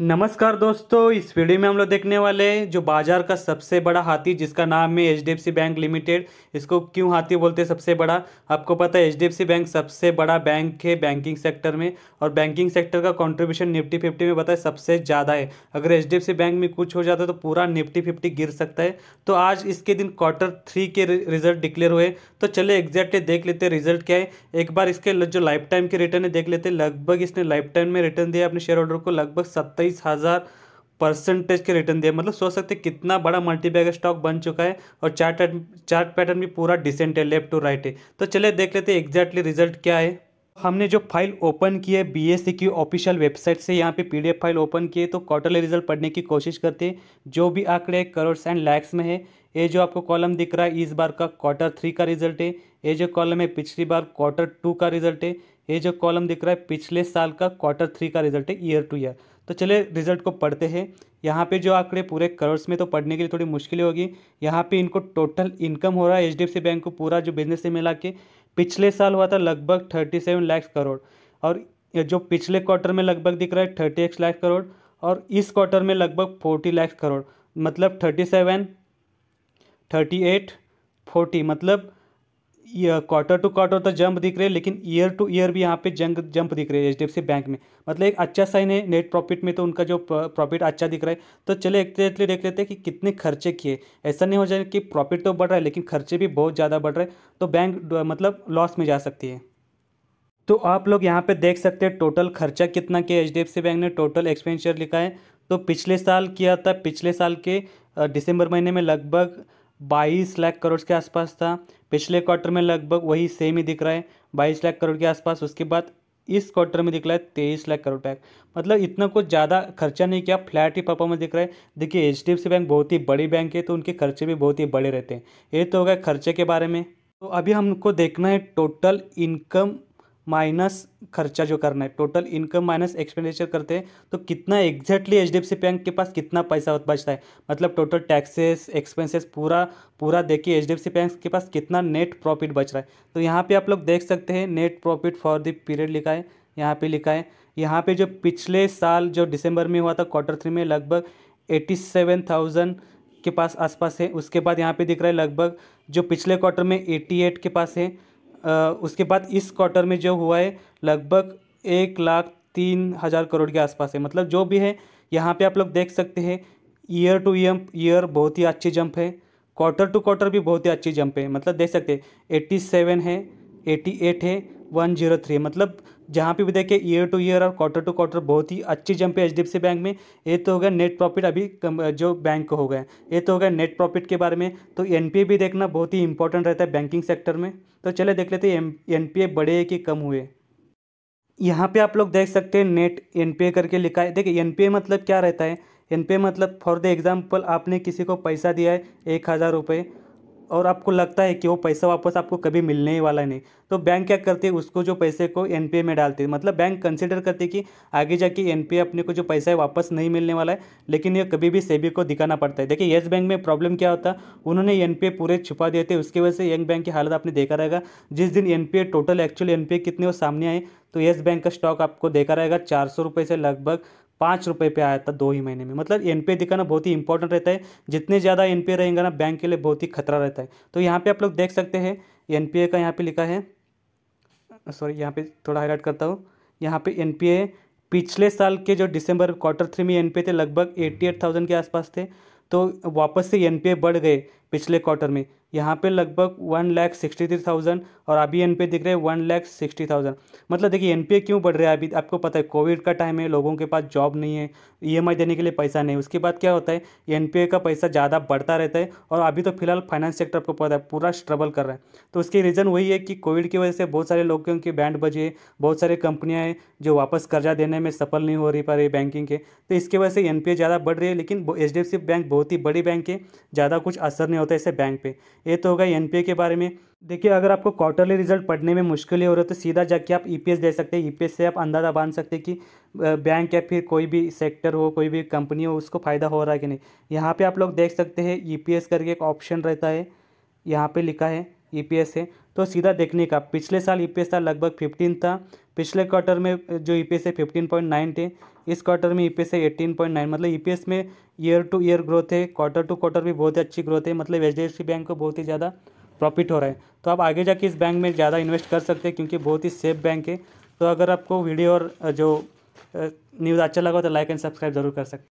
नमस्कार दोस्तों इस वीडियो में हम लोग देखने वाले हैं जो बाजार का सबसे बड़ा हाथी जिसका नाम है एच डी बैंक लिमिटेड इसको क्यों हाथी बोलते हैं सबसे बड़ा आपको पता है एच डी बैंक सबसे बड़ा बैंक है बैंकिंग सेक्टर में और बैंकिंग सेक्टर का कंट्रीब्यूशन निफ्टी फिफ्टी में बताए सबसे ज़्यादा है अगर एच बैंक में कुछ हो जाता है तो पूरा निफ्टी फिफ्टी गिर सकता है तो आज इसके दिन क्वार्टर थ्री के रिजल्ट डिक्लेयर हुए तो चले एग्जैक्टली देख लेते हैं रिजल्ट क्या है एक बार इसके जो लाइफ टाइम के रिटर्न है देख लेते हैं लगभग इसने लाइफ टाइम में रिटर्न दिया अपने शेयर होल्डर को लगभग सत्तर सत्ताईस हज़ार परसेंटेज के रिटर्न दिया मतलब सोच सकते कितना बड़ा मल्टीबैगर स्टॉक बन चुका है और चार्ट चार्ट पैटर्न भी पूरा डिसेंट है लेफ्ट टू राइट है तो चलिए देख लेते हैं एग्जैक्टली रिजल्ट क्या है हमने जो फाइल ओपन की है बी e की ऑफिशियल वेबसाइट से यहाँ पे पीडीएफ फाइल ओपन की है तो क्वार्टरली रिजल्ट पढ़ने की कोशिश करते हैं जो भी आंकड़े करोड़ एंड लैक्स में है ये जो आपको कॉलम दिख रहा है इस बार का क्वार्टर थ्री का रिजल्ट है ये जो कॉलम है पिछली बार क्वार्टर टू का रिजल्ट है ये जो कॉलम दिख रहा है पिछले साल का क्वार्टर थ्री का रिजल्ट है ईयर टू ईयर तो चले रिजल्ट को पढ़ते हैं यहाँ पे जो आंकड़े पूरे करोड़ में तो पढ़ने के लिए थोड़ी मुश्किल होगी यहाँ पे इनको टोटल इनकम हो रहा है एच बैंक को पूरा जो बिजनेस से मिला के पिछले साल हुआ था लगभग थर्टी सेवन लैक्स करोड़ और जो पिछले क्वार्टर में लगभग दिख रहा है थर्टी एक्स लाख करोड़ और इस क्वार्टर में लगभग फोर्टी लैक्स करोड़ मतलब thirty seven thirty eight forty मतलब क्वार्टर टू क्वार्टर तो जंप दिख रहे हैं लेकिन ईयर टू ईयर भी यहाँ पे जंग जंप दिख रहे हैं H D F C bank में मतलब एक अच्छा साइन है नेट प्रॉफिट में तो उनका जो प्रॉफिट अच्छा दिख रहा है तो चले एक देख लेते हैं कि कितने खर्चे किए ऐसा नहीं हो जाए कि प्रॉफिट तो बढ़ रहा है लेकिन खर्चे भी बहुत ज़्यादा बढ़ रहे हैं तो बैंक मतलब लॉस में जा सकती है तो आप लोग यहाँ पे देख सकते हैं टोटल खर्चा कितना किया एच बैंक ने टोटल एक्सपेंडिचर लिखा है तो पिछले साल किया था पिछले साल के दिसंबर महीने में लगभग बाईस लाख करोड़ के आसपास था पिछले क्वार्टर में लगभग वही सेम ही दिख रहा है बाईस लाख करोड़ के आसपास उसके बाद इस क्वार्टर में दिख रहा है तेईस लाख करोड़ तक मतलब इतना कुछ ज़्यादा खर्चा नहीं किया फ्लैट ही परफॉर्मेंस दिख रहा है देखिए एच बैंक बहुत ही बड़ी बैंक है तो उनके खर्चे भी बहुत ही बड़े रहते हैं ये तो हो गया खर्चे के बारे में तो अभी हमको देखना है टोटल इनकम माइनस खर्चा जो करना है टोटल इनकम माइनस एक्सपेंडिचर करते हैं तो कितना exactly H D F C bank के पास कितना पैसा बचता है मतलब टोटल टैक्सेस एक्सपेंसेस पूरा पूरा देखिए H D F C bank के पास कितना नेट प्रॉफिट बच रहा है तो यहाँ पे आप लोग देख सकते हैं net profit for the period लिखा है यहाँ पर लिखा है यहाँ पर जो पिछले साल जो दिसंबर में हुआ था क्वार्टर थ्री में लगभग एटी सेवन थाउजेंड के पास आसपास है उसके बाद यहाँ पर दिख रहा है लगभग जो पिछले क्वार्टर में एटी एट के पास है उसके बाद इस क्वार्टर में जो हुआ है लगभग एक लाख तीन हज़ार करोड़ के आसपास है मतलब जो भी है यहाँ पे आप लोग देख सकते हैं ईयर टू ईयर ईयर बहुत ही अच्छी जंप है क्वार्टर टू क्वार्टर भी बहुत ही अच्छी जंप है मतलब देख सकते हैं एट्टी सेवन है एटी एट है वन जीरो थ्री मतलब जहाँ पे भी देखिए ईयर टू ईयर और क्वार्टर टू क्वार्टर बहुत ही अच्छी जंप है एच डी बैंक में ये तो हो गया नेट प्रॉफिट अभी जो बैंक हो गए ये तो हो गया नेट प्रॉफिट के बारे में तो एन भी देखना बहुत ही इंपॉर्टेंट रहता है बैंकिंग सेक्टर में तो चले देख लेते पी ए बढ़े कि कम हुए यहाँ पे आप लोग देख सकते हैं नेट एन करके लिखा है देखिए एन मतलब क्या रहता है एन मतलब फॉर द एग्ज़ाम्पल आपने किसी को पैसा दिया है एक हज़ार रुपये और आपको लगता है कि वो पैसा वापस आपको कभी मिलने ही वाला नहीं तो बैंक क्या करते हैं उसको जो पैसे को एन में डालते हैं मतलब बैंक कंसिडर करते कि आगे जाके एन अपने को जो पैसा है वापस नहीं मिलने वाला है लेकिन ये कभी भी सेबी को दिखाना पड़ता है देखिए येस बैंक में प्रॉब्लम क्या होता उन्होंने एन पूरे छुपा दिए थे उसकी वजह से यंग बैंक की हालत आपने देखा रहेगा जिस दिन एन टोटल एक्चुअल एन कितने वो सामने आए तो येस बैंक का स्टॉक आपको देखा रहेगा चार सौ रुपये से लगभग पाँच रुपये पे आया था दो ही महीने में मतलब एन पे दिखाना बहुत ही इंपॉर्टेंट रहता है जितने ज़्यादा एन पे रहेंगे ना बैंक के लिए बहुत ही खतरा रहता है तो यहाँ पे आप लोग देख सकते हैं एन पी ए का यहाँ पे लिखा है सॉरी यहाँ पे थोड़ा हाईलाइट करता हूँ यहाँ पे एन पी ए पिछले साल के जो दिसंबर क्वार्टर थ्री में एन पी ए थे लगभग एट्टी एट थाउजेंड के आसपास थे तो वापस से एन पी ए बढ़ गए पिछले क्वार्टर में यहाँ पे लगभग one lakh sixty three thousand और अभी एन दिख रहे हैं वन लैख सिक्सटी थाउजेंड मतलब देखिए एन क्यों बढ़ रहा है अभी आपको पता है कोविड का टाइम है लोगों के पास जॉब नहीं है ई e देने के लिए पैसा नहीं उसके बाद क्या होता है एन का पैसा ज़्यादा बढ़ता रहता है और अभी तो फिलहाल फाइनेंस सेक्टर आपको पता है पूरा स्ट्रगल कर रहा है तो उसकी रीज़न वही है कि कोविड की वजह से बहुत सारे लोगों के बैंड बजे बहुत सारे कंपनियाँ हैं जो वापस कर्जा देने में सफल नहीं हो रही पा रही बैंकिंग के तो इसके वजह से एन ज़्यादा बढ़ रही है लेकिन एच बैंक बहुत ही बड़ी बैंक है ज़्यादा कुछ असर नहीं होता है इसे बैंक पर ये तो होगा एन के बारे में देखिए अगर आपको क्वार्टरली रिजल्ट पढ़ने में मुश्किल हो रहा है तो सीधा जाके आप ईपीएस e दे सकते हैं ईपीएस e से आप अंदाज़ा बांध सकते हैं कि बैंक या फिर कोई भी सेक्टर हो कोई भी कंपनी हो उसको फ़ायदा हो रहा है कि नहीं यहाँ पे आप लोग देख सकते हैं ईपीएस e करके एक ऑप्शन रहता है यहाँ पे लिखा है ई है तो सीधा देखने का पिछले साल ई था लगभग फिफ्टीन था पिछले क्वार्टर में जो ई e है फिफ्टीन पॉइंट नाइन थे इस क्वार्टर में E P S point nine मतलब ई e में ईयर टू ईयर ग्रोथ है क्वार्टर टू क्वार्टर भी बहुत ही अच्छी ग्रोथ है मतलब एच बैंक को बहुत ही ज़्यादा प्रॉफिट हो रहा है तो आप आगे जाके इस बैंक में ज़्यादा इन्वेस्ट कर सकते हैं क्योंकि बहुत ही सेफ बैंक है तो अगर आपको वीडियो और जो न्यूज़ अच्छा लगा तो लाइक एंड सब्सक्राइब जरूर कर सकते